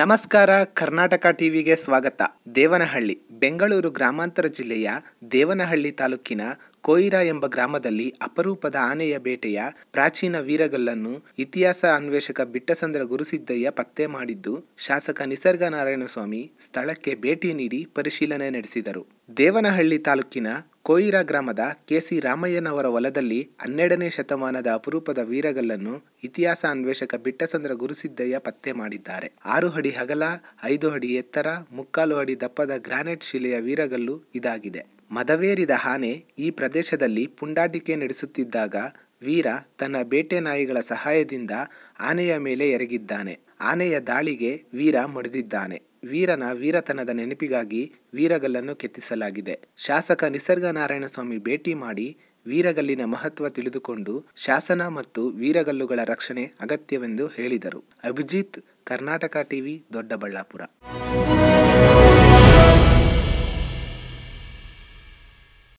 ನಮಸ್ಕಾರ ಕರ್ನಾಟಕ ಟಿವಿಗೆ ಸ್ವಾಗತ ದೇವನಹಳ್ಳಿ ಬೆಂಗಳೂರು ಗ್ರಾಮಾಂತರ ಜಿಲ್ಲೆಯ ದೇವನಹಳ್ಳಿ ತಾಲೂಕಿನ ಕೊಯಿರಾ ಎಂಬ ಗ್ರಾಮದಲ್ಲಿ ಅಪರೂಪದ ಆನೆಯ ಬೇಟೆಯ ಪ್ರಾಚೀನ ವೀರಗಲ್ಲನ್ನು ಇತಿಹಾಸ ಅನ್ವೇಷಕ ಬಿಟ್ಟಸಂದ್ರ ಗುರುಸಿದ್ದಯ್ಯ ಪತ್ತೆ ಮಾಡಿದ್ದು ಶಾಸಕ ನಿಸರ್ಗ ನಾರಾಯಣಸ್ವಾಮಿ ಸ್ಥಳಕ್ಕೆ ಭೇಟಿ ನೀಡಿ ಪರಿಶೀಲನೆ ನಡೆಸಿದರು ದೇವನಹಳ್ಳಿ ತಾಲೂಕಿನ ಕೋಯಿರಾ ಗ್ರಾಮದ ಕೆಸಿ ರಾಮಯ್ಯನವರ ಹೊಲದಲ್ಲಿ ಹನ್ನೆರಡನೇ ಶತಮಾನದ ಅಪರೂಪದ ವೀರಗಲ್ಲನ್ನು ಇತಿಹಾಸ ಅನ್ವೇಷಕ ಬಿಟ್ಟಸಂದ್ರ ಗುರುಸಿದ್ದಯ್ಯ ಪತ್ತೆ ಮಾಡಿದ್ದಾರೆ ಆರು ಅಡಿ ಹಗಲ ಐದು ಅಡಿ ಎತ್ತರ ಮುಕ್ಕಾಲು ಅಡಿ ದಪ್ಪದ ಗ್ರಾನೈಟ್ ಶಿಲೆಯ ವೀರಗಲ್ಲು ಇದಾಗಿದೆ ಮದವೇರಿದ ಆನೆ ಈ ಪ್ರದೇಶದಲ್ಲಿ ಪುಂಡಾಟಿಕೆ ನಡೆಸುತ್ತಿದ್ದಾಗ ವೀರ ತನ್ನ ಬೇಟೆ ನಾಯಿಗಳ ಸಹಾಯದಿಂದ ಆನೆಯ ಮೇಲೆ ಎರಗಿದ್ದಾನೆ ಆನೆಯ ದಾಳಿಗೆ ವೀರ ಮಡಿದಿದ್ದಾನೆ. ವೀರನ ವೀರತನದ ನೆನಪಿಗಾಗಿ ವೀರಗಲ್ಲನ್ನು ಕೆತ್ತಿಸಲಾಗಿದೆ. ಶಾಸಕ ನಿಸರ್ಗ ನಾರಾಯಣಸ್ವಾಮಿ ಭೇಟಿ ಮಾಡಿ ವೀರಗಲ್ಲಿನ ಮಹತ್ವ ತಿಳಿದುಕೊಂಡು ಶಾಸನ ಮತ್ತು ವೀರಗಲ್ಲುಗಳ ರಕ್ಷಣೆ ಅಗತ್ಯವೆಂದು ಹೇಳಿದರು. ಅಭಿಜಿತ್, ಕರ್ನಾಟಕ ಟಿವಿ, ದೊಡ್ಡಬಳ್ಳಾಪುರ.